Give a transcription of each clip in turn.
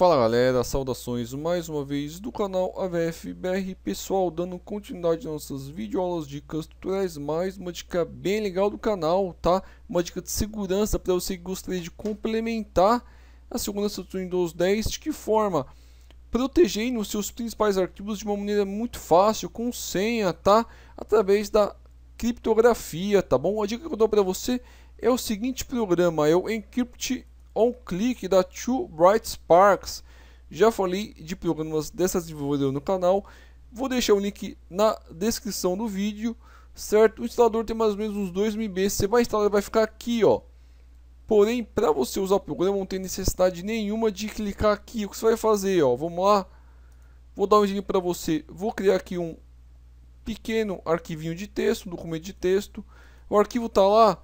Fala galera, saudações mais uma vez do canal AVFBR Pessoal, dando continuidade às nossas videoaulas, dicas, tutoriais, mais uma dica bem legal do canal, tá? Uma dica de segurança para você que gostaria de complementar a segurança do Windows 10, de que forma? Protegendo os seus principais arquivos de uma maneira muito fácil, com senha, tá? Através da criptografia, tá bom? A dica que eu dou para você é o seguinte programa, é o Encrypt On clique da Two Bright Sparks. Já falei de programas dessas desenvolvedoras no canal. Vou deixar o link na descrição do vídeo, certo? O instalador tem mais ou menos uns 2 MB. Você vai instalar, vai ficar aqui, ó. Porém, para você usar o programa, não tem necessidade nenhuma de clicar aqui. O que você vai fazer, ó? Vamos lá. Vou dar um exemplo para você. Vou criar aqui um pequeno arquivinho de texto, um documento de texto. O arquivo está lá.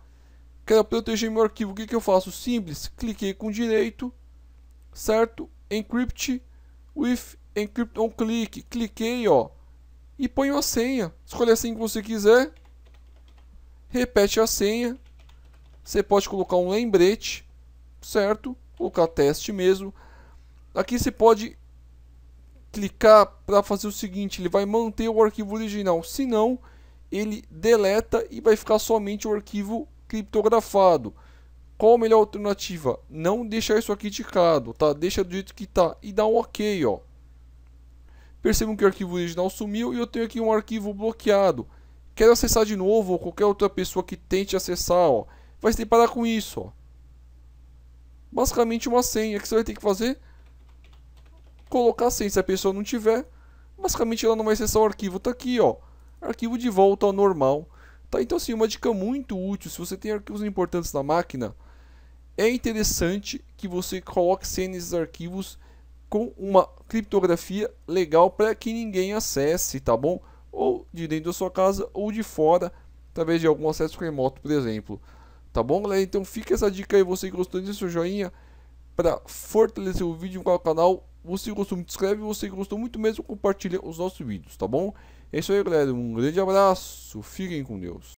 Quero proteger meu arquivo. O que, que eu faço? Simples. Cliquei com direito. Certo? Encrypt with encrypt on click. Cliquei, ó. E ponho a senha. Escolhe a senha que você quiser. Repete a senha. Você pode colocar um lembrete. Certo? Colocar teste mesmo. Aqui você pode clicar para fazer o seguinte, ele vai manter o arquivo original, se não, ele deleta e vai ficar somente o arquivo criptografado. Qual a melhor alternativa? Não deixar isso aqui ticado, tá? Deixa do jeito que está e dá um OK, ó. Percebam que o arquivo original sumiu e eu tenho aqui um arquivo bloqueado. Quero acessar de novo ou qualquer outra pessoa que tente acessar, ó. Vai se parar com isso, ó. Basicamente uma senha que você vai ter que fazer colocar a senha. Se a pessoa não tiver, basicamente ela não vai acessar o arquivo. Tá aqui, ó. Arquivo de volta ao normal. Tá? Então, assim, uma dica muito útil, se você tem arquivos importantes na máquina, é interessante que você coloque senha nesses arquivos com uma criptografia legal para que ninguém acesse, tá bom? Ou de dentro da sua casa ou de fora, através de algum acesso remoto, por exemplo. Tá bom, galera? Então fica essa dica aí, você gostou disso, joinha, para fortalecer o vídeo com o canal você gostou, muito inscreve, você gostou muito mesmo, compartilha os nossos vídeos, tá bom? É isso aí, galera. Um grande abraço, fiquem com Deus.